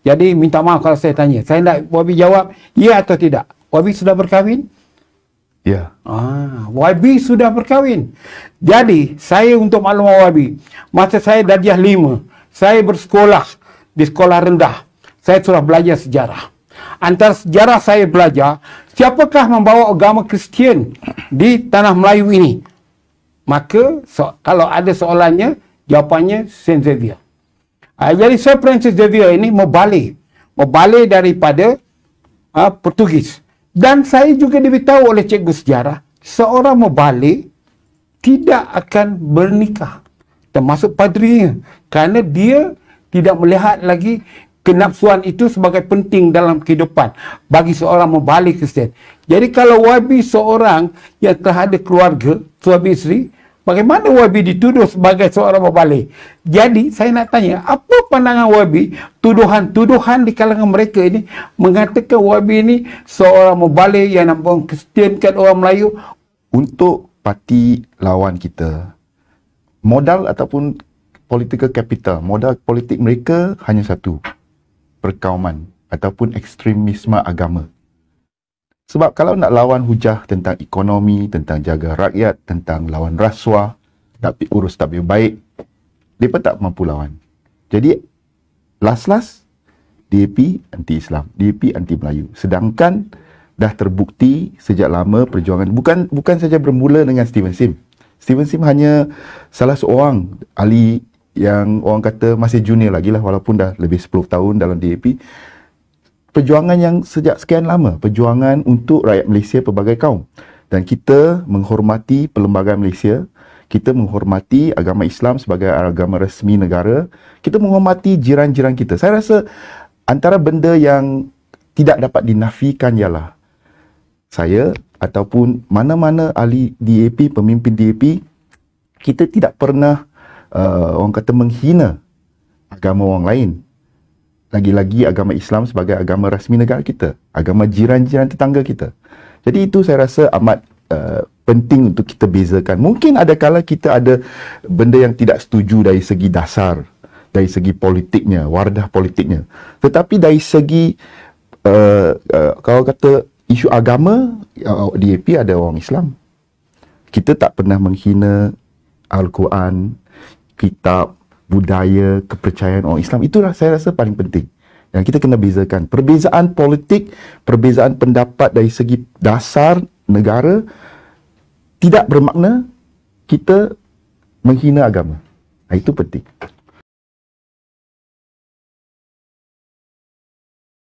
Jadi minta maaf kalau saya tanya. Saya nak Wabi jawab ya atau tidak. Wabi sudah berkahwin? Ya. Ah, Wabi sudah berkahwin. Jadi saya untuk maklum Wabi, masa saya darjah lima, saya bersekolah di sekolah rendah. Saya sudah belajar sejarah. Antara sejarah saya belajar, siapakah membawa agama Kristian di tanah Melayu ini? Maka so, kalau ada soalannya, jawapannya Saint Xavier. Uh, jadi Sir Francis Xavier ini mau balik. Mau balik daripada uh, Portugis. Dan saya juga diberitahu oleh cikgu sejarah, seorang mau balik tidak akan bernikah. Termasuk padrinya. Kerana dia tidak melihat lagi kenafsuan itu sebagai penting dalam kehidupan bagi seorang mau balik ke sini. Jadi kalau wabi seorang yang telah ada keluarga, suami isteri, Bagaimana YB dituduh sebagai seorang pembalik? Jadi, saya nak tanya, apa pandangan YB tuduhan-tuduhan di kalangan mereka ini mengatakan YB ini seorang pembalik yang nak mengkristiankan orang Melayu? Untuk parti lawan kita, modal ataupun political capital, modal politik mereka hanya satu, perkauman ataupun ekstremisme agama. Sebab kalau nak lawan hujah tentang ekonomi, tentang jaga rakyat, tentang lawan rasuah, tapi urus tak baik, mereka tak mampu lawan. Jadi, last-last, DAP anti-Islam, DAP anti-Melayu. Sedangkan, dah terbukti sejak lama perjuangan, bukan bukan saja bermula dengan Stephen Sim. Stephen Sim hanya salah seorang ahli yang orang kata masih junior lagi lah, walaupun dah lebih 10 tahun dalam DAP perjuangan yang sejak sekian lama, perjuangan untuk rakyat Malaysia pelbagai kaum. Dan kita menghormati perlembagaan Malaysia, kita menghormati agama Islam sebagai agama resmi negara, kita menghormati jiran-jiran kita. Saya rasa antara benda yang tidak dapat dinafikan ialah saya ataupun mana-mana ahli DAP, pemimpin DAP, kita tidak pernah uh, orang kata menghina agama orang lain lagi-lagi agama Islam sebagai agama rasmi negara kita, agama jiran-jiran tetangga kita. Jadi itu saya rasa amat uh, penting untuk kita bezakan. Mungkin ada kala kita ada benda yang tidak setuju dari segi dasar, dari segi politiknya, wardah politiknya. Tetapi dari segi uh, uh, kalau kata isu agama, uh, DAP ada orang Islam. Kita tak pernah menghina Al-Quran, kitab budaya, kepercayaan orang Islam. Itulah saya rasa paling penting. dan kita kena bezakan. Perbezaan politik, perbezaan pendapat dari segi dasar negara tidak bermakna kita menghina agama. Itu penting.